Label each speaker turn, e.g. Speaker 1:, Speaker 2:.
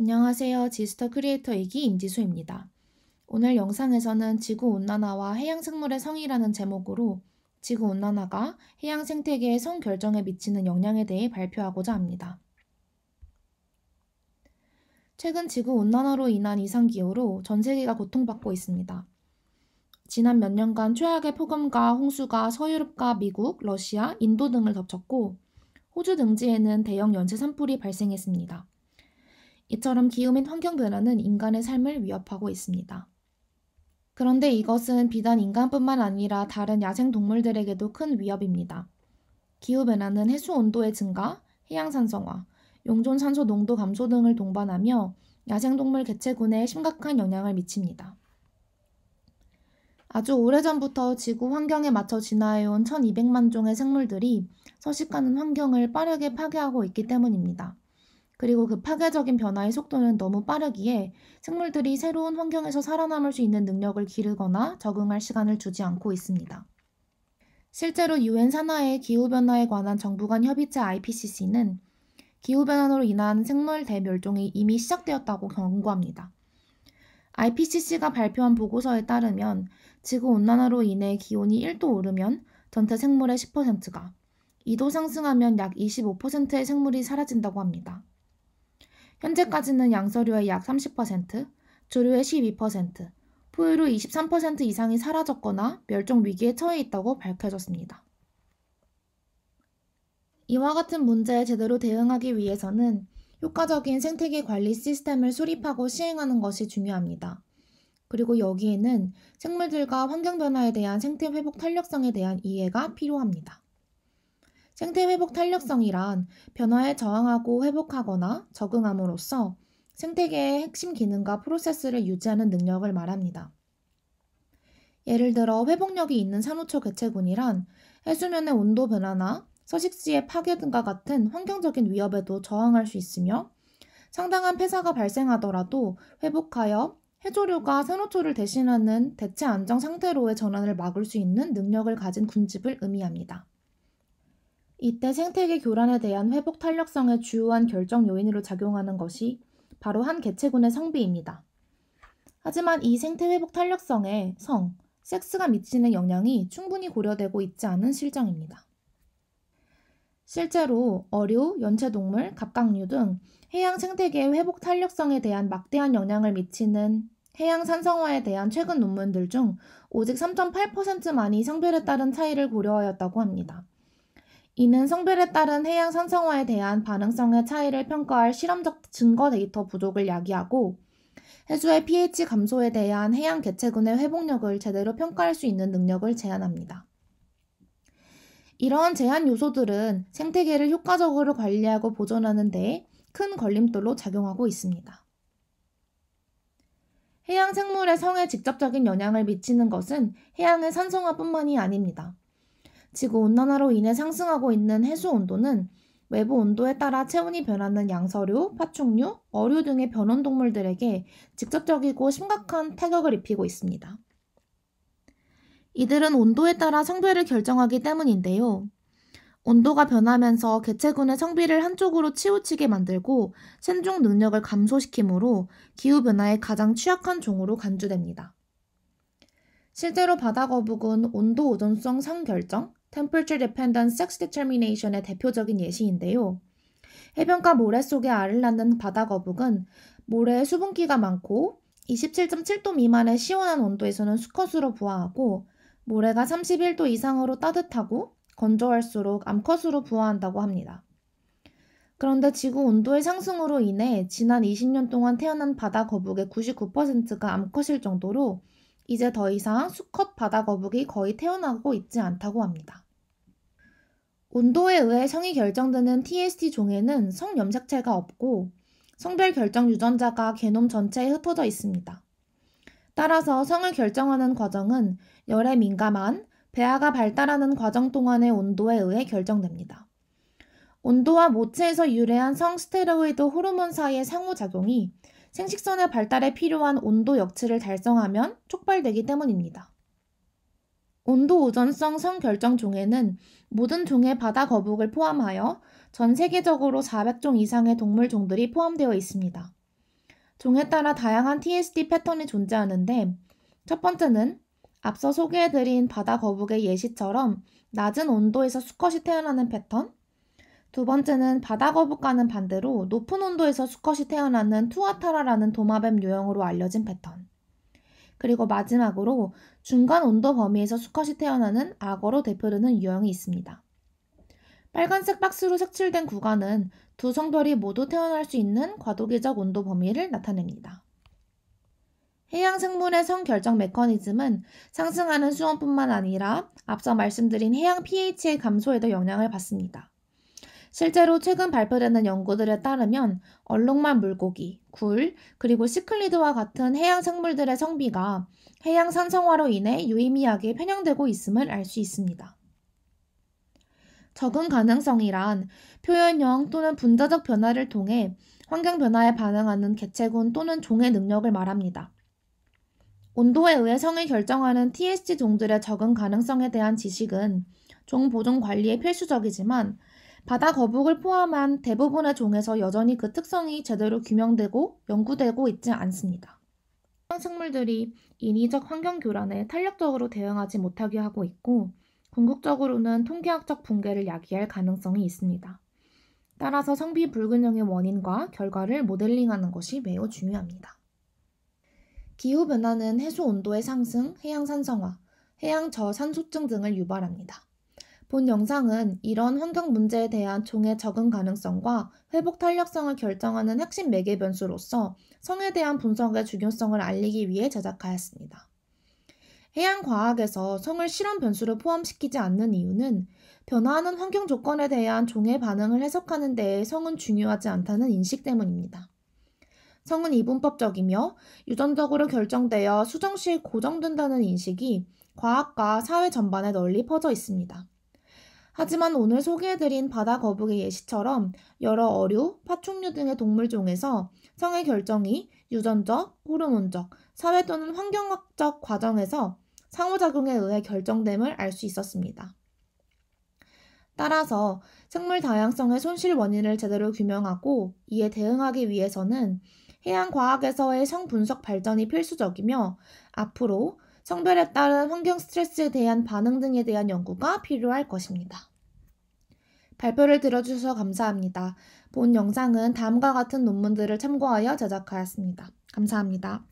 Speaker 1: 안녕하세요. 지스터 크리에이터 이기 임지수입니다. 오늘 영상에서는 지구온난화와 해양생물의 성이라는 제목으로 지구온난화가 해양 생태계의 성 결정에 미치는 영향에 대해 발표하고자 합니다. 최근 지구온난화로 인한 이상기후로 전 세계가 고통받고 있습니다. 지난 몇 년간 최악의 폭염과 홍수가 서유럽과 미국, 러시아, 인도 등을 덮쳤고 호주 등지에는 대형 연쇄 산불이 발생했습니다. 이처럼 기후 및 환경 변화는 인간의 삶을 위협하고 있습니다. 그런데 이것은 비단 인간뿐만 아니라 다른 야생 동물들에게도 큰 위협입니다. 기후 변화는 해수 온도의 증가, 해양 산성화, 용존 산소 농도 감소 등을 동반하며 야생 동물 개체군에 심각한 영향을 미칩니다. 아주 오래전부터 지구 환경에 맞춰 진화해온 1200만 종의 생물들이 서식하는 환경을 빠르게 파괴하고 있기 때문입니다. 그리고 그 파괴적인 변화의 속도는 너무 빠르기에 생물들이 새로운 환경에서 살아남을 수 있는 능력을 기르거나 적응할 시간을 주지 않고 있습니다. 실제로 유엔 산하의 기후변화에 관한 정부 간 협의체 IPCC는 기후변화로 인한 생물 대멸종이 이미 시작되었다고 경고합니다. IPCC가 발표한 보고서에 따르면 지구온난화로 인해 기온이 1도 오르면 전체 생물의 10%가, 2도 상승하면 약 25%의 생물이 사라진다고 합니다. 현재까지는 양서류의 약 30%, 조류의 12%, 포유류 23% 이상이 사라졌거나 멸종 위기에 처해 있다고 밝혀졌습니다. 이와 같은 문제에 제대로 대응하기 위해서는 효과적인 생태계 관리 시스템을 수립하고 시행하는 것이 중요합니다. 그리고 여기에는 생물들과 환경 변화에 대한 생태 회복 탄력성에 대한 이해가 필요합니다. 생태 회복 탄력성이란 변화에 저항하고 회복하거나 적응함으로써 생태계의 핵심 기능과 프로세스를 유지하는 능력을 말합니다. 예를 들어 회복력이 있는 산호초 개체군이란 해수면의 온도 변화나 서식지의 파괴 등과 같은 환경적인 위협에도 저항할 수 있으며 상당한 폐사가 발생하더라도 회복하여 해조류가 산호초를 대신하는 대체 안정 상태로의 전환을 막을 수 있는 능력을 가진 군집을 의미합니다. 이때 생태계 교란에 대한 회복 탄력성의 주요한 결정 요인으로 작용하는 것이 바로 한 개체군의 성비입니다. 하지만 이 생태 회복 탄력성에 성, 섹스가 미치는 영향이 충분히 고려되고 있지 않은 실정입니다. 실제로 어류, 연체동물, 갑각류 등 해양 생태계의 회복 탄력성에 대한 막대한 영향을 미치는 해양 산성화에 대한 최근 논문들 중 오직 3.8%만이 성별에 따른 차이를 고려하였다고 합니다. 이는 성별에 따른 해양 산성화에 대한 반응성의 차이를 평가할 실험적 증거 데이터 부족을 야기하고 해수의 pH 감소에 대한 해양 개체군의 회복력을 제대로 평가할 수 있는 능력을 제한합니다. 이러한 제한 요소들은 생태계를 효과적으로 관리하고 보존하는 데에 큰 걸림돌로 작용하고 있습니다. 해양 생물의 성에 직접적인 영향을 미치는 것은 해양의 산성화뿐만이 아닙니다. 지구 온난화로 인해 상승하고 있는 해수 온도는 외부 온도에 따라 체온이 변하는 양서류, 파충류, 어류 등의 변온 동물들에게 직접적이고 심각한 타격을 입히고 있습니다. 이들은 온도에 따라 성별을 결정하기 때문인데요. 온도가 변하면서 개체군의 성비를 한쪽으로 치우치게 만들고 생존 능력을 감소시키므로 기후변화에 가장 취약한 종으로 간주됩니다. 실제로 바다거북은 온도 의존성 성결정, Temperature Dependent Sex Determination의 대표적인 예시인데요. 해변가 모래 속에 알을 낳는 바다 거북은 모래에 수분기가 많고 27.7도 미만의 시원한 온도에서는 수컷으로 부화하고 모래가 31도 이상으로 따뜻하고 건조할수록 암컷으로 부화한다고 합니다. 그런데 지구 온도의 상승으로 인해 지난 20년 동안 태어난 바다 거북의 99%가 암컷일 정도로 이제 더 이상 수컷 바다 거북이 거의 태어나고 있지 않다고 합니다. 온도에 의해 성이 결정되는 TST 종에는 성염색체가 없고 성별 결정 유전자가 게놈 전체에 흩어져 있습니다. 따라서 성을 결정하는 과정은 열에 민감한 배아가 발달하는 과정 동안의 온도에 의해 결정됩니다. 온도와 모체에서 유래한 성 스테로이드 호르몬 사이의 상호작용이 생식선의 발달에 필요한 온도 역치를 달성하면 촉발되기 때문입니다. 온도 우전성 성결정 종에는 모든 종의 바다 거북을 포함하여 전 세계적으로 400종 이상의 동물 종들이 포함되어 있습니다. 종에 따라 다양한 TSD 패턴이 존재하는데 첫 번째는 앞서 소개해드린 바다 거북의 예시처럼 낮은 온도에서 수컷이 태어나는 패턴 두 번째는 바다 거북과는 반대로 높은 온도에서 수컷이 태어나는 투아타라라는 도마뱀 유형으로 알려진 패턴 그리고 마지막으로 중간 온도 범위에서 수컷이 태어나는 악어로 대표되는 유형이 있습니다. 빨간색 박스로 색칠된 구간은 두 성별이 모두 태어날 수 있는 과도기적 온도 범위를 나타냅니다. 해양 생물의 성 결정 메커니즘은 상승하는 수온뿐만 아니라 앞서 말씀드린 해양 pH의 감소에도 영향을 받습니다. 실제로 최근 발표되는 연구들에 따르면 얼룩말 물고기, 굴, 그리고 시클리드와 같은 해양 생물들의 성비가 해양 산성화로 인해 유의미하게 편향되고 있음을 알 수 있습니다. 적응 가능성이란 표현형 또는 분자적 변화를 통해 환경 변화에 반응하는 개체군 또는 종의 능력을 말합니다. 온도에 의해 성을 결정하는 TSG 종들의 적응 가능성에 대한 지식은 종 보존 관리에 필수적이지만 바다 거북을 포함한 대부분의 종에서 여전히 그 특성이 제대로 규명되고 연구되고 있지 않습니다. 생물들이 인위적 환경 교란에 탄력적으로 대응하지 못하게 하고 있고 궁극적으로는 통계학적 붕괴를 야기할 가능성이 있습니다. 따라서 성비 불균형의 원인과 결과를 모델링하는 것이 매우 중요합니다. 기후 변화는 해수 온도의 상승, 해양 산성화, 해양 저산소증 등을 유발합니다. 본 영상은 이런 환경 문제에 대한 종의 적응 가능성과 회복 탄력성을 결정하는 핵심 매개 변수로서 성에 대한 분석의 중요성을 알리기 위해 제작하였습니다. 해양 과학에서 성을 실험 변수로 포함시키지 않는 이유는 변화하는 환경 조건에 대한 종의 반응을 해석하는 데에 성은 중요하지 않다는 인식 때문입니다. 성은 이분법적이며 유전적으로 결정되어 수정시 고정된다는 인식이 과학과 사회 전반에 널리 퍼져 있습니다. 하지만 오늘 소개해드린 바다 거북의 예시처럼 여러 어류, 파충류 등의 동물종에서 성의 결정이 유전적, 호르몬적, 사회 또는 환경학적 과정에서 상호작용에 의해 결정됨을 알 수 있었습니다. 따라서 생물 다양성의 손실 원인을 제대로 규명하고 이에 대응하기 위해서는 해양 과학에서의 성 분석 발전이 필수적이며 앞으로 성별에 따른 환경 스트레스에 대한 반응 등에 대한 연구가 필요할 것입니다. 발표를 들어주셔서 감사합니다. 본 영상은 다음과 같은 논문들을 참고하여 제작하였습니다. 감사합니다.